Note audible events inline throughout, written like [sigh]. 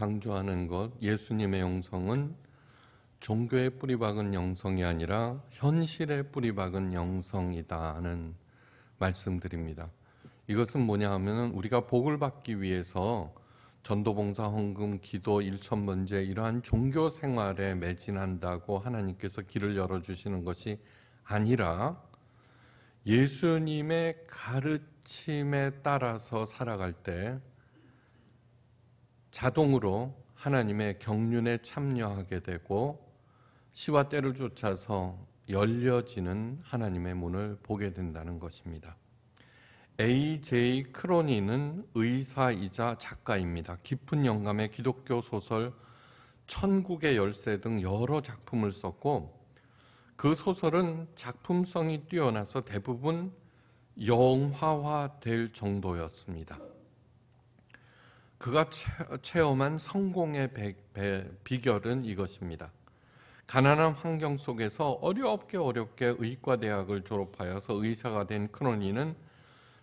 강조하는 것, 예수님의 영성은 종교의 뿌리박은 영성이 아니라 현실의 뿌리박은 영성이다는 말씀드립니다. 이것은 뭐냐 하면 우리가 복을 받기 위해서 전도봉사 헌금 기도 일천번제 이러한 종교 생활에 매진한다고 하나님께서 길을 열어 주시는 것이 아니라 예수님의 가르침에 따라서 살아갈 때 자동으로 하나님의 경륜에 참여하게 되고 시와 때를 쫓아서 열려지는 하나님의 문을 보게 된다는 것입니다. A.J. 크로니는 의사이자 작가입니다. 깊은 영감의 기독교 소설 천국의 열쇠 등 여러 작품을 썼고 그 소설은 작품성이 뛰어나서 대부분 영화화 될 정도였습니다. 그가 체험한 성공의 비결은 이것입니다. 가난한 환경 속에서 어렵게 어렵게 의과대학을 졸업하여서 의사가 된 크로니는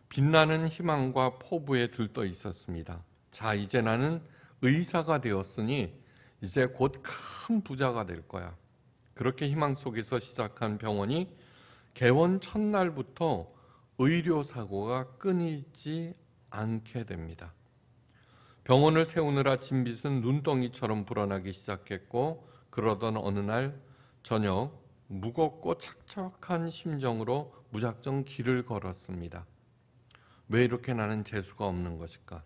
빛나는 희망과 포부에 들떠 있었습니다. 자, 이제 나는 의사가 되었으니 이제 곧 큰 부자가 될 거야. 그렇게 희망 속에서 시작한 병원이 개원 첫날부터 의료 사고가 끊이지 않게 됩니다. 병원을 세우느라 진빚은 눈덩이처럼 불어나기 시작했고 그러던 어느 날 저녁 무겁고 착착한 심정으로 무작정 길을 걸었습니다. 왜 이렇게 나는 재수가 없는 것일까?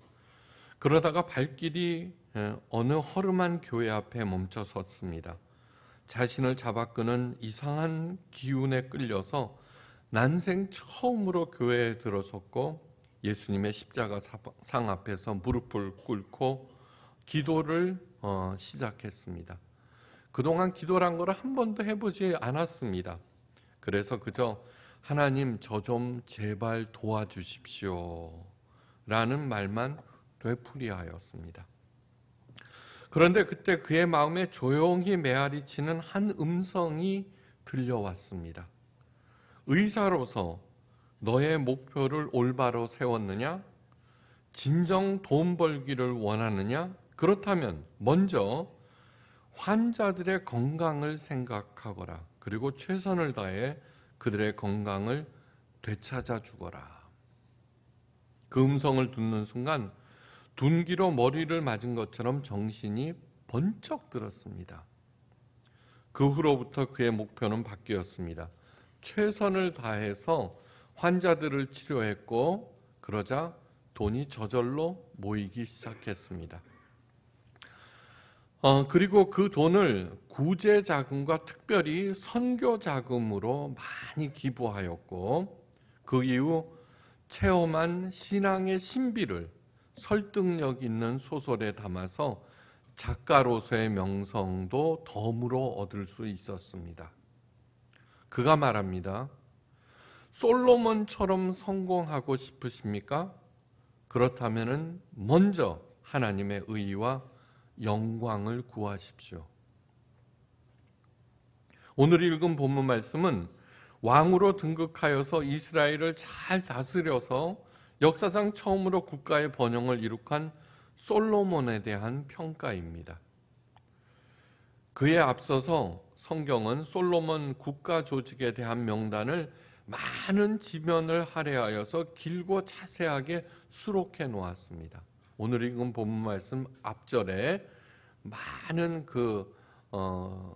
그러다가 발길이 예, 어느 허름한 교회 앞에 멈춰 섰습니다. 자신을 잡아끄는 이상한 기운에 끌려서 난생 처음으로 교회에 들어섰고 예수님의 십자가 상 앞에서 무릎을 꿇고 기도를 어, 시작했습니다. 그동안 기도란 걸한 번도 해보지 않았습니다. 그래서 그저 하나님 저 좀 제발 도와주십시오. 라는 말만 되풀이하였습니다. 그런데 그때 그의 마음에 조용히 메아리치는 한 음성이 들려왔습니다. 의사로서 너의 목표를 올바로 세웠느냐? 진정 돈 벌기를 원하느냐? 그렇다면 먼저 환자들의 건강을 생각하거라. 그리고 최선을 다해 그들의 건강을 되찾아 주거라. 그 음성을 듣는 순간 둔기로 머리를 맞은 것처럼 정신이 번쩍 들었습니다. 그 후로부터 그의 목표는 바뀌었습니다. 최선을 다해서 환자들을 치료했고 그러자 돈이 저절로 모이기 시작했습니다. 어, 그리고 그 돈을 구제 자금과 특별히 선교 자금으로 많이 기부하였고 그 이후 체험한 신앙의 신비를 설득력 있는 소설에 담아서 작가로서의 명성도 덤으로 얻을 수 있었습니다. 그가 말합니다. 솔로몬처럼 성공하고 싶으십니까? 그렇다면 먼저 하나님의 의와 영광을 구하십시오. 오늘 읽은 본문 말씀은 왕으로 등극하여서 이스라엘을 잘 다스려서 역사상 처음으로 국가의 번영을 이룩한 솔로몬에 대한 평가입니다. 그에 앞서서 성경은 솔로몬 국가 조직에 대한 명단을 많은 지면을 할애하여서 길고 자세하게 수록해 놓았습니다. 오늘 읽은 본문 말씀 앞절에 많은 그 어,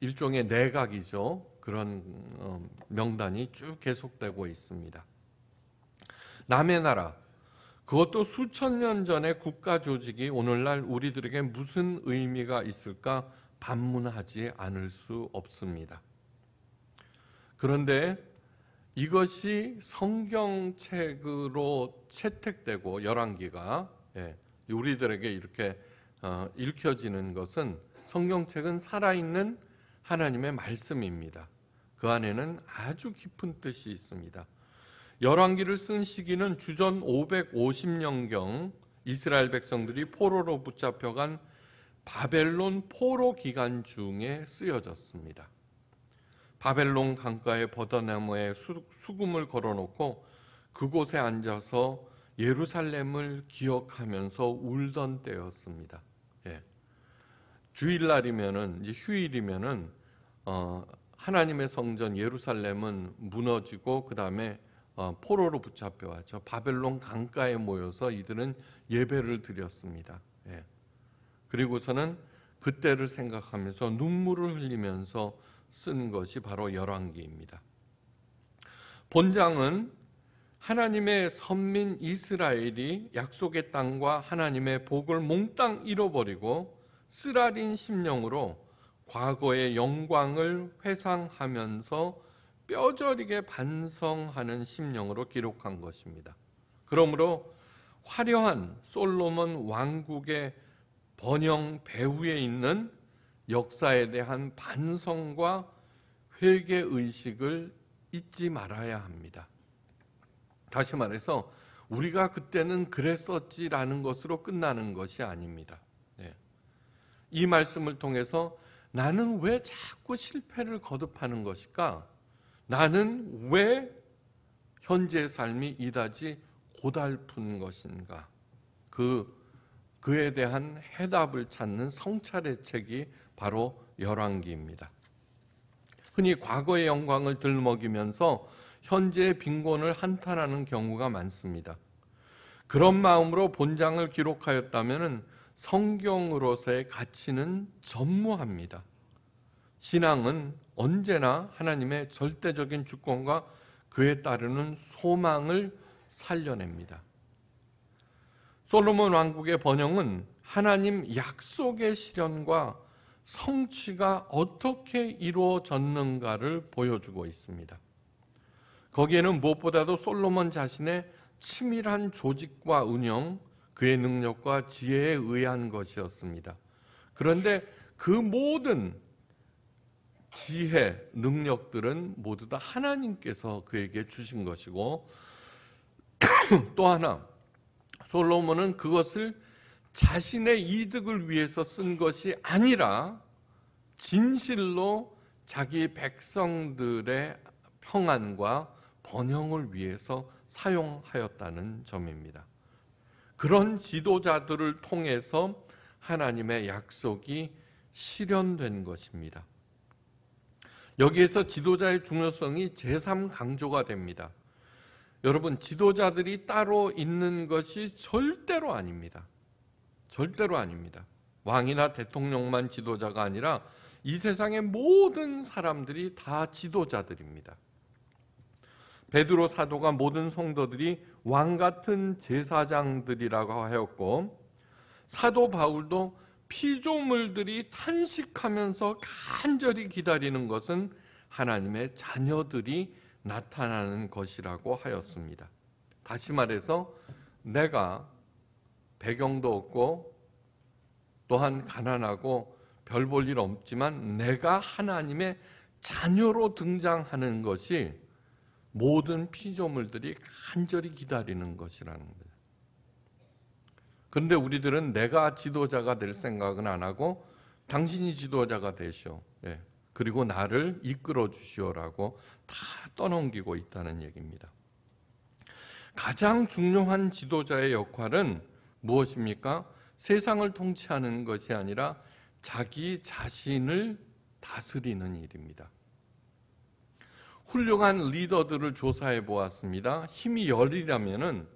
일종의 내각이죠. 그런 어, 명단이 쭉 계속되고 있습니다. 남의 나라 그것도 수천 년 전의 국가 조직이 오늘날 우리들에게 무슨 의미가 있을까 반문하지 않을 수 없습니다. 그런데 이것이 성경책으로 채택되고 열왕기가 우리들에게 예, 이렇게 어, 읽혀지는 것은 성경책은 살아있는 하나님의 말씀입니다. 그 안에는 아주 깊은 뜻이 있습니다. 열왕기를 쓴 시기는 주전 550년경 이스라엘 백성들이 포로로 붙잡혀간 바벨론 포로 기간 중에 쓰여졌습니다. 바벨론 강가의 버드나무에 수금을 걸어놓고 그곳에 앉아서 예루살렘을 기억하면서 울던 때였습니다. 예. 주일날이면은 이제 휴일이면은 어, 하나님의 성전 예루살렘은 무너지고 그 다음에 어, 포로로 붙잡혀왔죠. 바벨론 강가에 모여서 이들은 예배를 드렸습니다. 예. 그리고서는 그때를 생각하면서 눈물을 흘리면서 쓴 것이 바로 열왕기입니다. 본장은 하나님의 선민 이스라엘이 약속의 땅과 하나님의 복을 몽땅 잃어버리고 쓰라린 심령으로 과거의 영광을 회상하면서 뼈저리게 반성하는 심령으로 기록한 것입니다. 그러므로 화려한 솔로몬 왕국의 번영 배후에 있는 역사에 대한 반성과 회개 의식을 잊지 말아야 합니다. 다시 말해서 우리가 그때는 그랬었지라는 것으로 끝나는 것이 아닙니다. 네. 이 말씀을 통해서 나는 왜 자꾸 실패를 거듭하는 것일까? 나는 왜 현재의 삶이 이다지 고달픈 것인가? 그 그에 대한 해답을 찾는 성찰의 책이 바로 열왕기입니다. 흔히 과거의 영광을 들먹이면서 현재의 빈곤을 한탄하는 경우가 많습니다. 그런 마음으로 본장을 기록하였다면 성경으로서의 가치는 전무합니다. 신앙은 언제나 하나님의 절대적인 주권과 그에 따르는 소망을 살려냅니다. 솔로몬 왕국의 번영은 하나님 약속의 실현과 성취가 어떻게 이루어졌는가를 보여주고 있습니다. 거기에는 무엇보다도 솔로몬 자신의 치밀한 조직과 운영, 그의 능력과 지혜에 의한 것이었습니다. 그런데 그 모든 지혜, 능력들은 모두 다 하나님께서 그에게 주신 것이고 [clears throat] 또 하나 솔로몬은 그것을 자신의 이득을 위해서 쓴 것이 아니라 진실로 자기 백성들의 평안과 번영을 위해서 사용하였다는 점입니다. 그런 지도자들을 통해서 하나님의 약속이 실현된 것입니다. 여기에서 지도자의 중요성이 제3 강조가 됩니다. 여러분, 지도자들이 따로 있는 것이 절대로 아닙니다. 절대로 아닙니다. 왕이나 대통령만 지도자가 아니라 이 세상의 모든 사람들이 다 지도자들입니다. 베드로 사도가 모든 성도들이 왕 같은 제사장들이라고 하였고 사도 바울도 피조물들이 탄식하면서 간절히 기다리는 것은 하나님의 자녀들이 나타나는 것이라고 하였습니다. 다시 말해서 내가 배경도 없고 또한 가난하고 별 볼 일 없지만 내가 하나님의 자녀로 등장하는 것이 모든 피조물들이 간절히 기다리는 것이라는 거예요. 그런데 우리들은 내가 지도자가 될 생각은 안 하고 당신이 지도자가 되시오. 예. 그리고 나를 이끌어 주시오라고 다 떠넘기고 있다는 얘기입니다. 가장 중요한 지도자의 역할은 무엇입니까? 세상을 통치하는 것이 아니라 자기 자신을 다스리는 일입니다. 훌륭한 리더들을 조사해 보았습니다. 힘이 열이라면은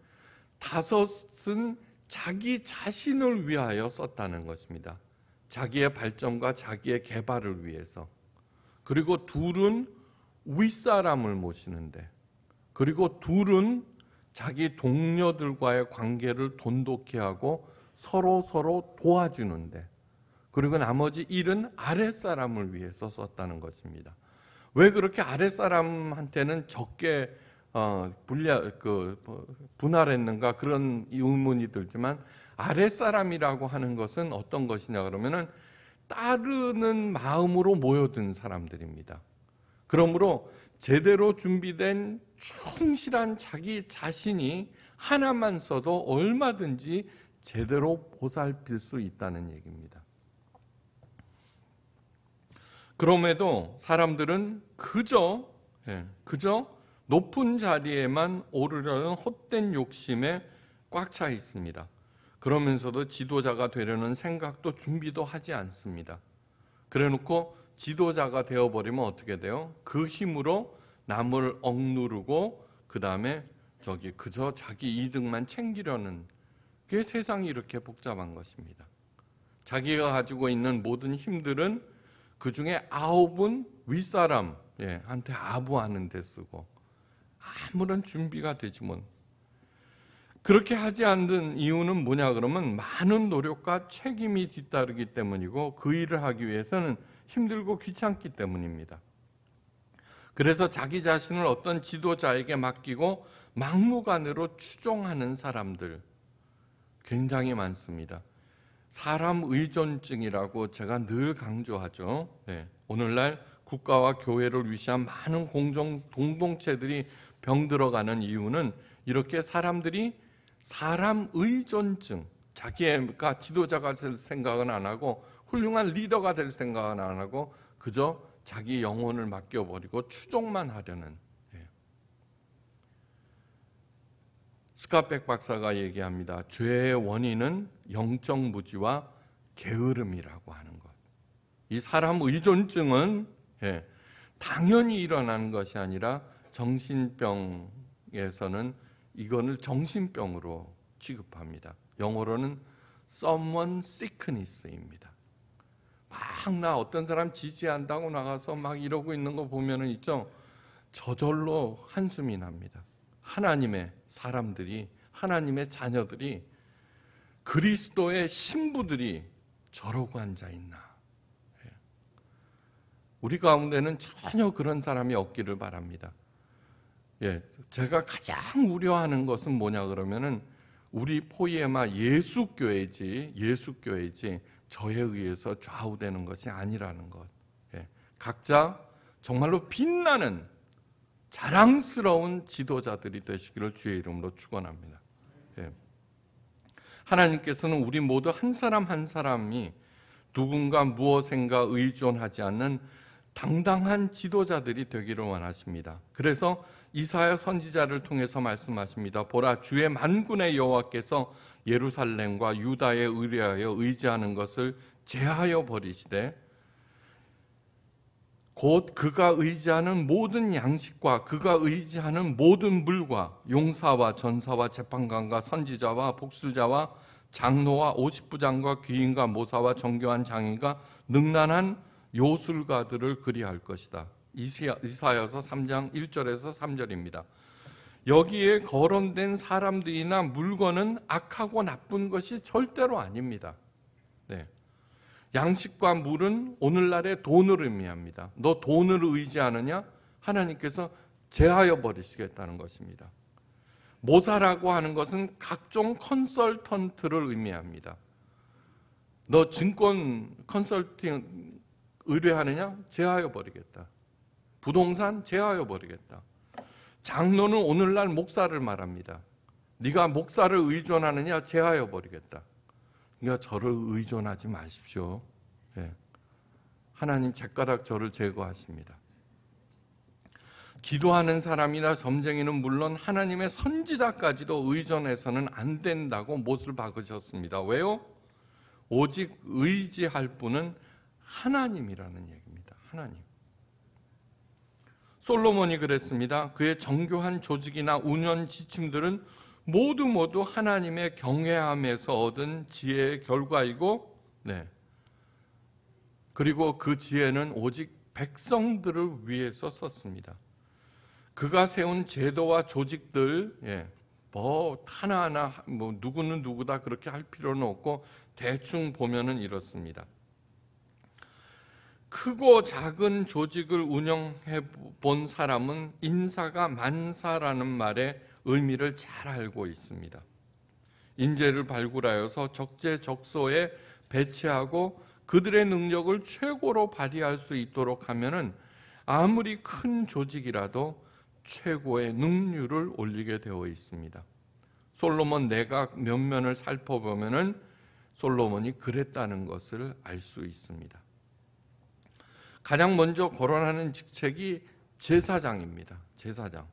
다섯은 자기 자신을 위하여 썼다는 것입니다. 자기의 발전과 자기의 개발을 위해서. 그리고 둘은 윗사람을 모시는데, 그리고 둘은 자기 동료들과의 관계를 돈독히 하고 서로 서로 도와주는데 그리고 나머지 일은 아랫사람을 위해서 썼다는 것입니다. 왜 그렇게 아랫사람한테는 적게 어, 분야, 그 분할했는가 그런 의문이 들지만 아랫사람이라고 하는 것은 어떤 것이냐 그러면은 따르는 마음으로 모여든 사람들입니다. 그러므로 제대로 준비된 충실한 자기 자신이 하나만 써도 얼마든지 제대로 보살필 수 있다는 얘기입니다. 그럼에도 사람들은 그저 예, 그저 높은 자리에만 오르려는 헛된 욕심에 꽉 차 있습니다. 그러면서도 지도자가 되려는 생각도 준비도 하지 않습니다. 그래놓고 지도자가 되어버리면 어떻게 돼요? 그 힘으로 남을 억누르고 그 다음에 저기 그저 자기 이득만 챙기려는 게 세상이 이렇게 복잡한 것입니다. 자기가 가지고 있는 모든 힘들은 그 중에 아홉은 윗사람한테 예, 아부하는 데 쓰고 아무런 준비가 되지 못. 그렇게 하지 않는 이유는 뭐냐 그러면 많은 노력과 책임이 뒤따르기 때문이고 그 일을 하기 위해서는 힘들고 귀찮기 때문입니다. 그래서 자기 자신을 어떤 지도자에게 맡기고 막무가내로 추종하는 사람들 굉장히 많습니다. 사람 의존증이라고 제가 늘 강조하죠. 네. 오늘날 국가와 교회를 위시한 많은 공정 동동체들이 병들어가는 이유는 이렇게 사람들이 사람 의존증 자기가 지도자가 될 생각은 안 하고 훌륭한 리더가 될 생각은 안 하고 그저 자기 영혼을 맡겨버리고 추종만 하려는 예. 스카백 박사가 얘기합니다. 죄의 원인은 영적 무지와 게으름이라고 하는 것. 이 사람 의존증은 예, 당연히 일어나는 것이 아니라 정신병에서는 이거를 정신병으로 취급합니다. 영어로는 someone sickness입니다. 막나 어떤 사람 지지한다고 나가서 막 이러고 있는 거 보면은 있죠. 저절로 한숨이 납니다. 하나님의 사람들이 하나님의 자녀들이 그리스도의 신부들이 저러고 앉아 있나. 예. 우리 가운데는 전혀 그런 사람이 없기를 바랍니다. 예, 제가 가장 우려하는 것은 뭐냐 그러면은 우리 포이에마 예수교회지 예수교회지 저에 의해서 좌우되는 것이 아니라는 것. 예. 각자 정말로 빛나는 자랑스러운 지도자들이 되시기를 주의 이름으로 축원합니다. 예. 하나님께서는 우리 모두 한 사람 한 사람이 누군가 무엇인가 의존하지 않는 당당한 지도자들이 되기를 원하십니다. 그래서 이사야 선지자를 통해서 말씀하십니다. 보라 주의 만군의 여호와께서 예루살렘과 유다에 의뢰하여 의지하는 것을 제하여 버리시되 곧 그가 의지하는 모든 양식과 그가 의지하는 모든 물과 용사와 전사와 재판관과 선지자와 복수자와 장로와 오십부장과 귀인과 모사와 정교한 장인과 능란한 요술가들을 그리할 것이다. 이사여서 3장 1절에서 3절입니다. 여기에 거론된 사람들이나 물건은 악하고 나쁜 것이 절대로 아닙니다. 네. 양식과 물은 오늘날의 돈을 의미합니다. 너 돈을 의지하느냐? 하나님께서 제하여 버리시겠다는 것입니다. 모사라고 하는 것은 각종 컨설턴트를 의미합니다. 너 증권 컨설팅 의뢰하느냐? 제하여 버리겠다. 부동산 제하여 버리겠다. 장로는 오늘날 목사를 말합니다. 네가 목사를 의존하느냐 제하여 버리겠다. 네가 저를 의존하지 마십시오. 예. 하나님 젓가락 저를 제거하십니다. 기도하는 사람이나 점쟁이는 물론 하나님의 선지자까지도 의존해서는 안 된다고 못을 박으셨습니다. 왜요? 오직 의지할 분은 하나님이라는 얘기입니다. 하나님. 솔로몬이 그랬습니다. 그의 정교한 조직이나 운영 지침들은 모두 모두 하나님의 경외함에서 얻은 지혜의 결과이고, 네. 그리고 그 지혜는 오직 백성들을 위해서 썼습니다. 그가 세운 제도와 조직들, 예, 뭐 하나하나 뭐 누구는 누구다 그렇게 할 필요는 없고 대충 보면은 이렇습니다. 크고 작은 조직을 운영해 본 사람은 인사가 만사라는 말의 의미를 잘 알고 있습니다. 인재를 발굴하여서 적재적소에 배치하고 그들의 능력을 최고로 발휘할 수 있도록 하면은 아무리 큰 조직이라도 최고의 능률을 올리게 되어 있습니다. 솔로몬 내각 면면을 살펴보면은 솔로몬이 그랬다는 것을 알 수 있습니다. 가장 먼저 거론하는 직책이 제사장입니다. 제사장.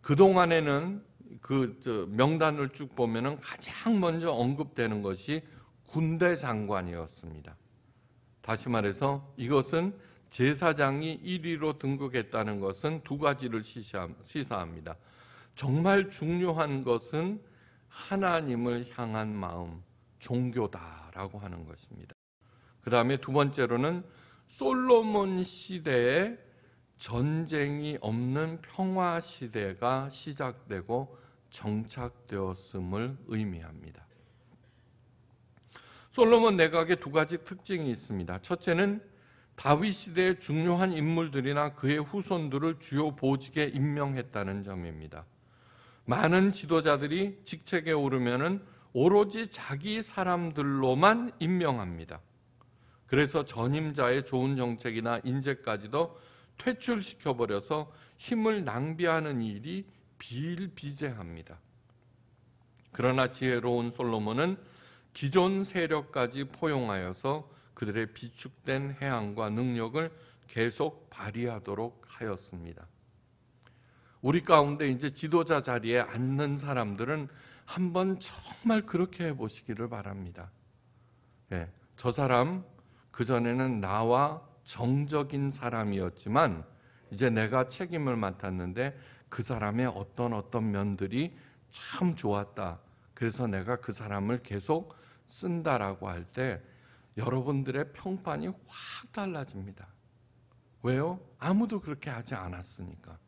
그동안에는 그 명단을 쭉 보면은 가장 먼저 언급되는 것이 군대 장관이었습니다. 다시 말해서 이것은 제사장이 1위로 등극했다는 것은 두 가지를 시사합니다. 정말 중요한 것은 하나님을 향한 마음, 종교다라고 하는 것입니다. 그 다음에 두 번째로는 솔로몬 시대에 전쟁이 없는 평화 시대가 시작되고 정착되었음을 의미합니다. 솔로몬 내각의 두 가지 특징이 있습니다. 첫째는 다윗 시대의 중요한 인물들이나 그의 후손들을 주요 보직에 임명했다는 점입니다. 많은 지도자들이 직책에 오르면 오로지 자기 사람들로만 임명합니다. 그래서 전임자의 좋은 정책이나 인재까지도 퇴출시켜버려서 힘을 낭비하는 일이 비일비재합니다. 그러나 지혜로운 솔로몬은 기존 세력까지 포용하여서 그들의 비축된 해안과 능력을 계속 발휘하도록 하였습니다. 우리 가운데 이제 지도자 자리에 앉는 사람들은 한번 정말 그렇게 해보시기를 바랍니다. 예, 저 사람 그전에는 나와 정적인 사람이었지만 이제 내가 책임을 맡았는데 그 사람의 어떤 어떤 면들이 참 좋았다. 그래서 내가 그 사람을 계속 쓴다라고 할 때 여러분들의 평판이 확 달라집니다. 왜요? 아무도 그렇게 하지 않았으니까.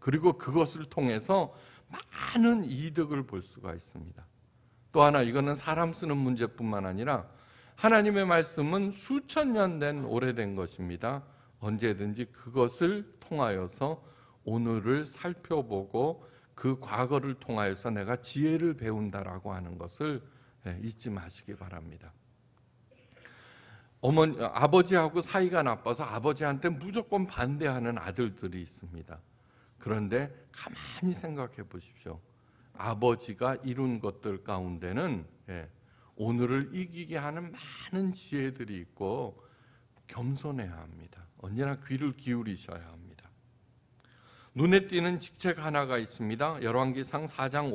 그리고 그것을 통해서 많은 이득을 볼 수가 있습니다. 또 하나 이거는 사람 쓰는 문제뿐만 아니라 하나님의 말씀은 수천 년 된 오래된 것입니다. 언제든지 그것을 통하여서 오늘을 살펴보고 그 과거를 통하여서 내가 지혜를 배운다라고 하는 것을 예, 잊지 마시기 바랍니다. 어머니, 아버지하고 사이가 나빠서 아버지한테 무조건 반대하는 아들들이 있습니다. 그런데 가만히 생각해 보십시오. 아버지가 이룬 것들 가운데는 예, 오늘을 이기게 하는 많은 지혜들이 있고 겸손해야 합니다. 언제나 귀를 기울이셔야 합니다. 눈에 띄는 직책 하나가 있습니다. 열왕기상 4장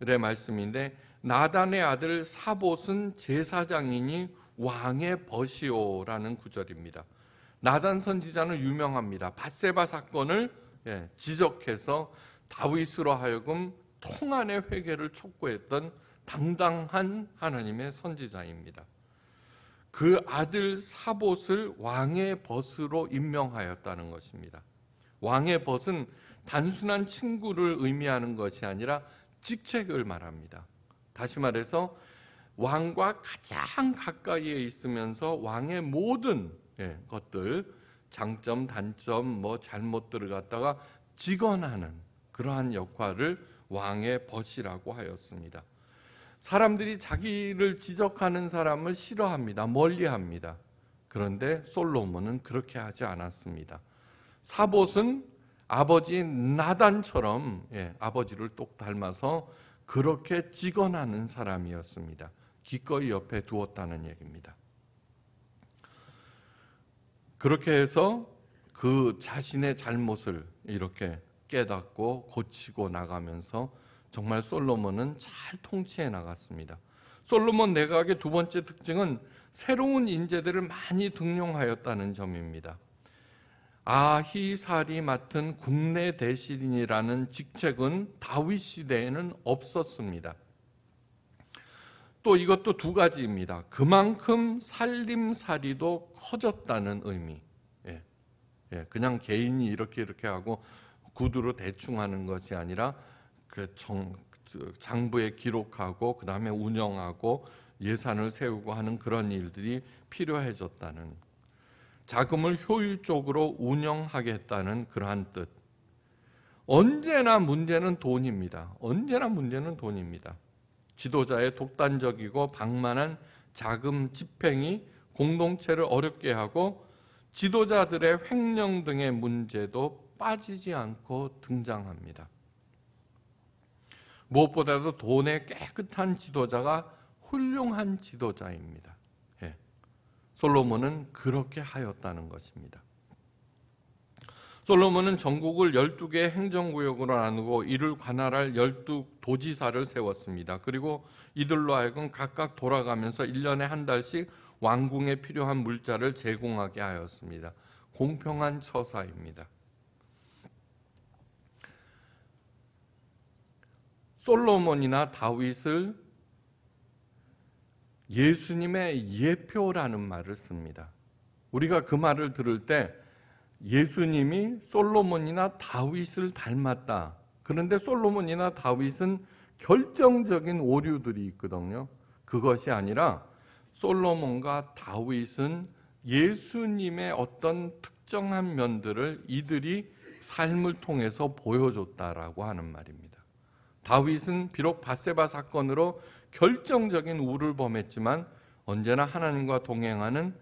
5절의 말씀인데 나단의 아들 사봇은 제사장이니 왕의 벗이오라는 구절입니다. 나단 선지자는 유명합니다. 바세바 사건을 예, 지적해서 다윗으로 하여금 통안의 회개를 촉구했던 당당한 하나님의 선지자입니다. 그 아들 사봇을 왕의 벗으로 임명하였다는 것입니다. 왕의 벗은 단순한 친구를 의미하는 것이 아니라 직책을 말합니다. 다시 말해서 왕과 가장 가까이에 있으면서 왕의 모든 예, 것들, 장점, 단점, 뭐 잘못들을 갖다가 직언하는 그러한 역할을 왕의 벗이라고 하였습니다. 사람들이 자기를 지적하는 사람을 싫어합니다. 멀리합니다. 그런데 솔로몬은 그렇게 하지 않았습니다. 사봇은 아버지 나단처럼 예, 아버지를 똑 닮아서 그렇게 직언하는 사람이었습니다. 기꺼이 옆에 두었다는 얘기입니다. 그렇게 해서 그 자신의 잘못을 이렇게 깨닫고 고치고 나가면서 정말 솔로몬은 잘 통치해 나갔습니다. 솔로몬 내각의 두 번째 특징은 새로운 인재들을 많이 등용하였다는 점입니다. 아히살이 맡은 국내 대신이라는 직책은 다윗 시대에는 없었습니다. 또 이것도 두 가지입니다. 그만큼 살림살이도 커졌다는 의미. 예. 예. 그냥 개인이 이렇게 이렇게 하고 구두로 대충 하는 것이 아니라 그 정, 장부에 기록하고 그 다음에 운영하고 예산을 세우고 하는 그런 일들이 필요해졌다는 자금을 효율적으로 운영하겠다는 그러한 뜻. 언제나 문제는 돈입니다. 언제나 문제는 돈입니다. 지도자의 독단적이고 방만한 자금 집행이 공동체를 어렵게 하고 지도자들의 횡령 등의 문제도 빠지지 않고 등장합니다. 무엇보다도 돈의 깨끗한 지도자가 훌륭한 지도자입니다. 예. 솔로몬은 그렇게 하였다는 것입니다. 솔로몬은 전국을 12개의 행정구역으로 나누고 이를 관할할 12도지사를 세웠습니다. 그리고 이들로 하여금 각각 돌아가면서 1년에 한 달씩 왕궁에 필요한 물자를 제공하게 하였습니다. 공평한 처사입니다. 솔로몬이나 다윗을 예수님의 예표라는 말을 씁니다. 우리가 그 말을 들을 때 예수님이 솔로몬이나 다윗을 닮았다. 그런데 솔로몬이나 다윗은 결정적인 오류들이 있거든요. 그것이 아니라 솔로몬과 다윗은 예수님의 어떤 특정한 면들을 이들이 삶을 통해서 보여줬다라고 하는 말입니다. 다윗은 비록 바세바 사건으로 결정적인 우를 범했지만 언제나 하나님과 동행하는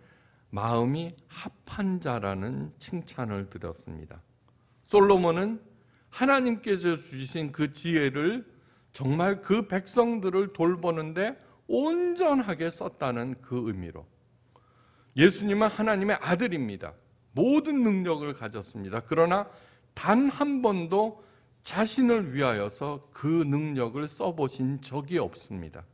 마음이 합한 자라는 칭찬을 드렸습니다. 솔로몬은 하나님께서 주신 그 지혜를 정말 그 백성들을 돌보는데 온전하게 썼다는 그 의미로. 예수님은 하나님의 아들입니다. 모든 능력을 가졌습니다. 그러나 단 한 번도 자신을 위하여서 그 능력을 써보신 적이 없습니다.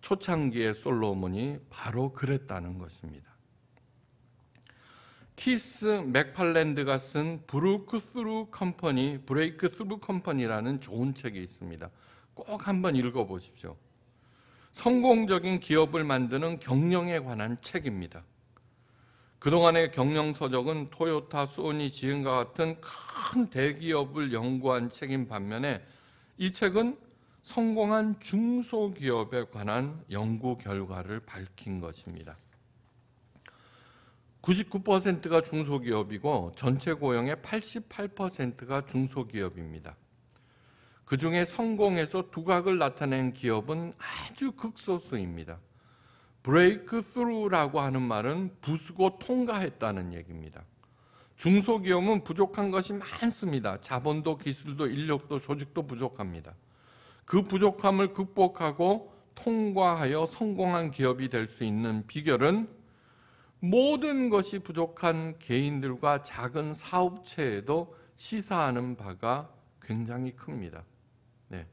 초창기의 솔로몬이 바로 그랬다는 것입니다. 키스 맥팔랜드가 쓴 브루크 스루 컴퍼니, 브레이크 스루 컴퍼니라는 좋은 책이 있습니다. 꼭 한번 읽어보십시오. 성공적인 기업을 만드는 경영에 관한 책입니다. 그동안의 경영서적은 토요타, 소니, 지은과 같은 큰 대기업을 연구한 책인 반면에 이 책은 성공한 중소기업에 관한 연구 결과를 밝힌 것입니다. 99%가 중소기업이고 전체 고용의 88%가 중소기업입니다. 그 중에 성공해서 두각을 나타낸 기업은 아주 극소수입니다. 브레이크 스루라고 하는 말은 부수고 통과했다는 얘기입니다. 중소기업은 부족한 것이 많습니다. 자본도 기술도 인력도 조직도 부족합니다. 그 부족함을 극복하고 통과하여 성공한 기업이 될 수 있는 비결은 모든 것이 부족한 개인들과 작은 사업체에도 시사하는 바가 굉장히 큽니다. 네.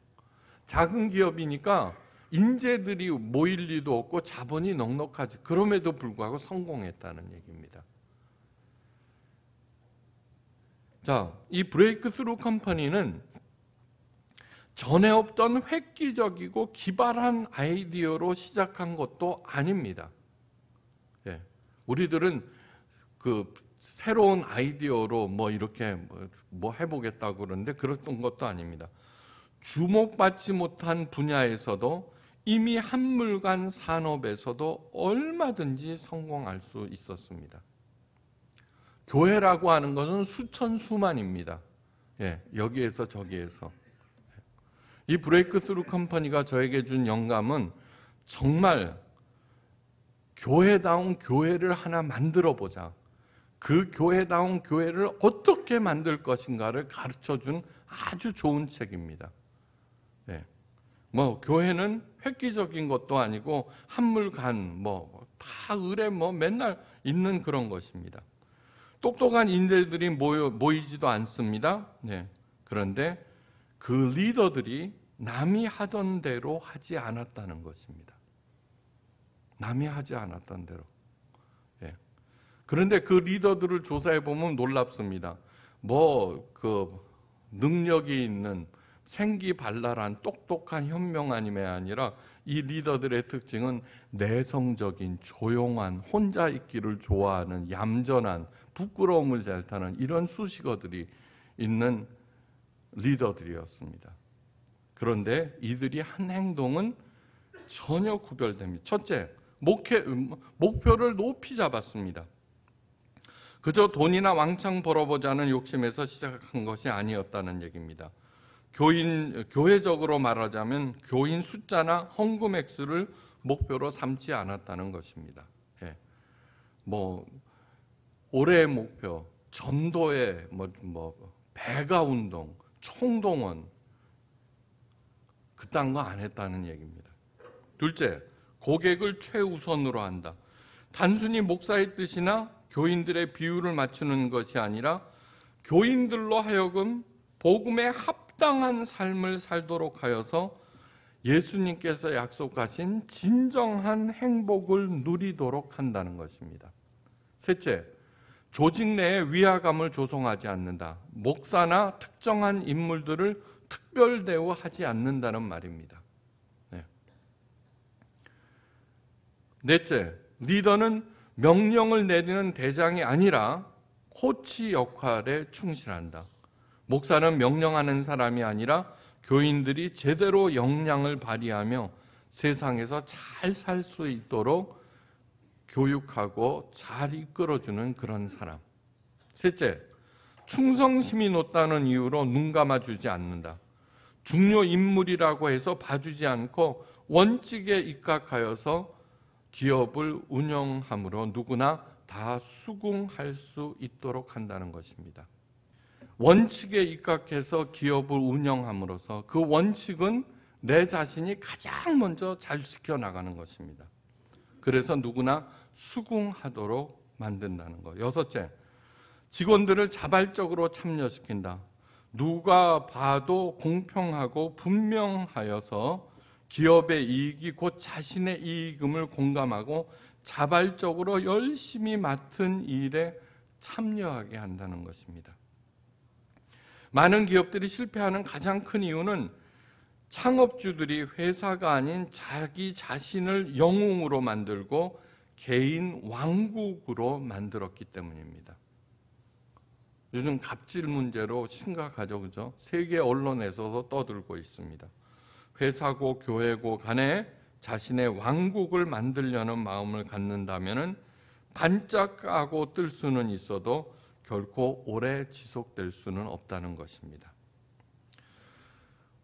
작은 기업이니까 인재들이 모일 리도 없고 자본이 넉넉하지 그럼에도 불구하고 성공했다는 얘기입니다. 자, 이 브레이크스루 컴퍼니는 전에 없던 획기적이고 기발한 아이디어로 시작한 것도 아닙니다. 예, 우리들은 그 새로운 아이디어로 뭐 이렇게 뭐, 뭐 해보겠다고 그러는데 그랬던 것도 아닙니다. 주목받지 못한 분야에서도 이미 한물간 산업에서도 얼마든지 성공할 수 있었습니다. 교회라고 하는 것은 수천 수만입니다. 예, 여기에서 저기에서 이 브레이크스루 컴퍼니가 저에게 준 영감은 정말 교회다운 교회를 하나 만들어 보자. 그 교회다운 교회를 어떻게 만들 것인가를 가르쳐 준 아주 좋은 책입니다. 뭐 교회는 획기적인 것도 아니고 한물간 뭐다 의뢰 뭐 맨날 있는 그런 것입니다. 똑똑한 인재들이 모여, 모이지도 않습니다. 네. 그런데 그 리더들이 남이 하던 대로 하지 않았다는 것입니다. 남이 하지 않았던 대로. 네. 그런데 그 리더들을 조사해 보면 놀랍습니다. 뭐 그 능력이 있는 생기발랄한 똑똑한 현명한임에 아니라 이 리더들의 특징은 내성적인 조용한 혼자 있기를 좋아하는 얌전한 부끄러움을 잘 타는 이런 수식어들이 있는 리더들이었습니다. 그런데 이들이 한 행동은 전혀 구별됩니다. 첫째, 목회, 음, 목표를 높이 잡았습니다. 그저 돈이나 왕창 벌어보자는 욕심에서 시작한 것이 아니었다는 얘기입니다. 교인 교회적으로 말하자면 교인 숫자나 헌금 액수를 목표로 삼지 않았다는 것입니다. 예. 뭐 올해의 목표 전도의 뭐, 뭐 배가 운동, 총동원 그딴 거 안 했다는 얘기입니다. 둘째, 고객을 최우선으로 한다. 단순히 목사의 뜻이나 교인들의 비율을 맞추는 것이 아니라 교인들로 하여금 복음에 합 합당한 삶을 살도록 하여서 예수님께서 약속하신 진정한 행복을 누리도록 한다는 것입니다. 셋째, 조직 내에 위화감을 조성하지 않는다. 목사나 특정한 인물들을 특별 대우하지 않는다는 말입니다. 네. 넷째, 리더는 명령을 내리는 대장이 아니라 코치 역할에 충실한다. 목사는 명령하는 사람이 아니라 교인들이 제대로 역량을 발휘하며 세상에서 잘 살 수 있도록 교육하고 잘 이끌어주는 그런 사람. 셋째, 충성심이 높다는 이유로 눈 감아주지 않는다. 중요 인물이라고 해서 봐주지 않고 원칙에 입각하여서 기업을 운영함으로 누구나 다 수긍할 수 있도록 한다는 것입니다. 원칙에 입각해서 기업을 운영함으로써 그 원칙은 내 자신이 가장 먼저 잘 지켜나가는 것입니다. 그래서 누구나 수긍하도록 만든다는 것. 여섯째, 직원들을 자발적으로 참여시킨다. 누가 봐도 공평하고 분명하여서 기업의 이익이 곧 자신의 이익임을 공감하고 자발적으로 열심히 맡은 일에 참여하게 한다는 것입니다. 많은 기업들이 실패하는 가장 큰 이유는 창업주들이 회사가 아닌 자기 자신을 영웅으로 만들고 개인 왕국으로 만들었기 때문입니다. 요즘 갑질 문제로 심각하죠, 그죠? 세계 언론에서도 떠들고 있습니다. 회사고 교회고 간에 자신의 왕국을 만들려는 마음을 갖는다면 반짝하고 뜰 수는 있어도 결코 오래 지속될 수는 없다는 것입니다.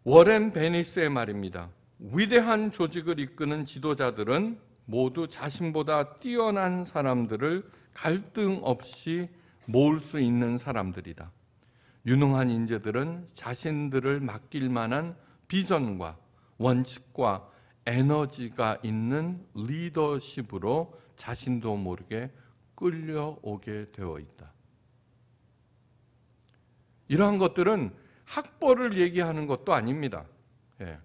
워렌 베니스의 말입니다. 위대한 조직을 이끄는 지도자들은 모두 자신보다 뛰어난 사람들을 갈등 없이 모을 수 있는 사람들이다. 유능한 인재들은 자신들을 맡길 만한 비전과 원칙과 에너지가 있는 리더십으로 자신도 모르게 끌려오게 되어 있다. 이러한 것들은 학벌을 얘기하는 것도 아닙니다. 예.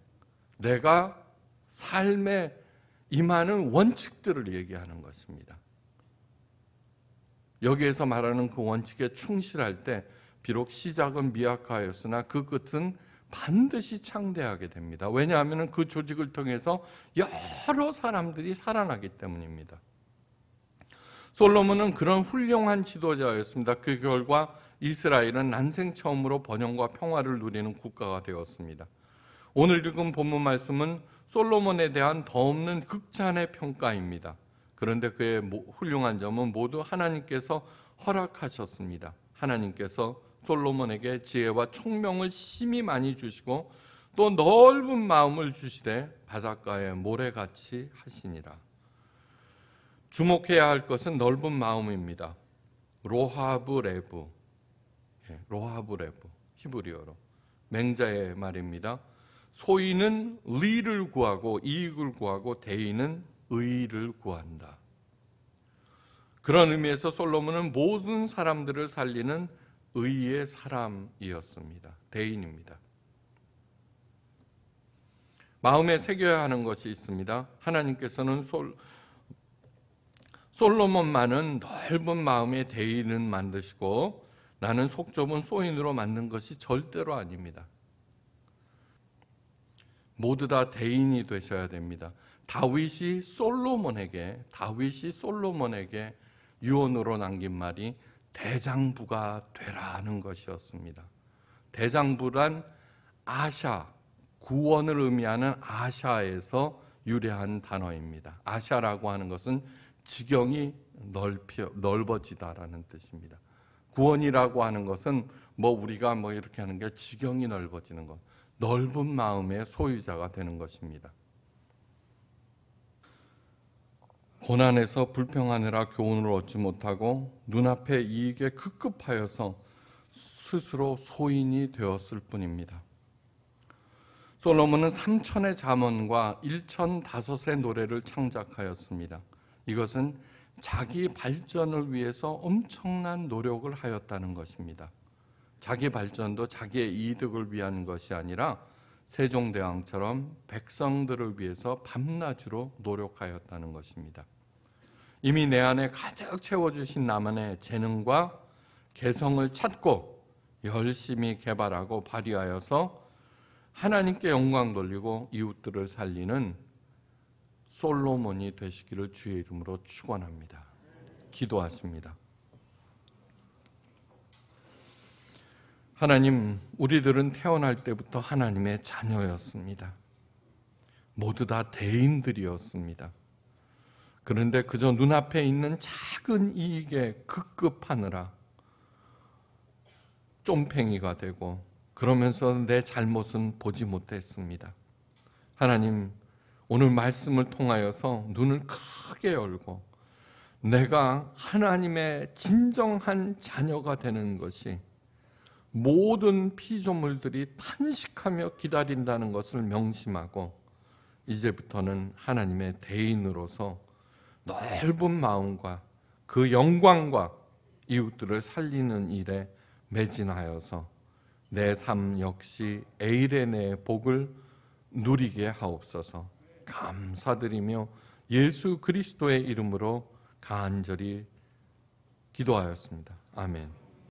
내가 삶에 임하는 원칙들을 얘기하는 것입니다. 여기에서 말하는 그 원칙에 충실할 때 비록 시작은 미약하였으나 그 끝은 반드시 창대하게 됩니다. 왜냐하면 그 조직을 통해서 여러 사람들이 살아나기 때문입니다. 솔로몬은 그런 훌륭한 지도자였습니다. 그 결과 이스라엘은 난생 처음으로 번영과 평화를 누리는 국가가 되었습니다. 오늘 읽은 본문 말씀은 솔로몬에 대한 더없는 극찬의 평가입니다. 그런데 그의 훌륭한 점은 모두 하나님께서 허락하셨습니다. 하나님께서 솔로몬에게 지혜와 총명을 심히 많이 주시고 또 넓은 마음을 주시되 바닷가에 모래같이 하시니라. 주목해야 할 것은 넓은 마음입니다. 로하브 레브 예, 로하브레브 히브리어로 맹자의 말입니다. 소인은 의를 구하고 이익을 구하고 대인은 의를 구한다. 그런 의미에서 솔로몬은 모든 사람들을 살리는 의의 사람이었습니다. 대인입니다. 마음에 새겨야 하는 것이 있습니다. 하나님께서는 솔, 솔로몬만은 넓은 마음의 대인은 만드시고 나는 속 좁은 소인으로 만든 것이 절대로 아닙니다. 모두 다 대인이 되셔야 됩니다. 다윗이 솔로몬에게 다윗이 솔로몬에게 유언으로 남긴 말이 대장부가 되라는 것이었습니다. 대장부란 아샤 구원을 의미하는 아샤에서 유래한 단어입니다. 아샤라고 하는 것은 지경이 넓혀, 넓어지다라는 뜻입니다. 구원이라고 하는 것은 뭐 우리가 뭐 이렇게 하는 게 지경이 넓어지는 것, 넓은 마음의 소유자가 되는 것입니다. 고난에서 불평하느라 교훈을 얻지 못하고 눈앞의 이익에 급급하여서 스스로 소인이 되었을 뿐입니다. 솔로몬은 3천의 잠언과 1천 다섯의 노래를 창작하였습니다. 이것은 자기 발전을 위해서 엄청난 노력을 하였다는 것입니다. 자기 발전도 자기의 이득을 위한 것이 아니라 세종대왕처럼 백성들을 위해서 밤낮으로 노력하였다는 것입니다. 이미 내 안에 가득 채워주신 나만의 재능과 개성을 찾고 열심히 개발하고 발휘하여서 하나님께 영광 돌리고 이웃들을 살리는 솔로몬이 되시기를 주의 이름으로 축원합니다. 기도하십니다. 하나님, 우리들은 태어날 때부터 하나님의 자녀였습니다. 모두 다 대인들이었습니다. 그런데 그저 눈앞에 있는 작은 이익에 급급하느라 쫌팽이가 되고 그러면서 내 잘못은 보지 못했습니다. 하나님, 오늘 말씀을 통하여서 눈을 크게 열고 내가 하나님의 진정한 자녀가 되는 것이 모든 피조물들이 탄식하며 기다린다는 것을 명심하고 이제부터는 하나님의 대인으로서 넓은 마음과 그 영광과 이웃들을 살리는 일에 매진하여서 내 삶 역시 에이레네의 복을 누리게 하옵소서. 감사드리며 예수 그리스도의 이름으로 간절히 기도하였습니다. 아멘.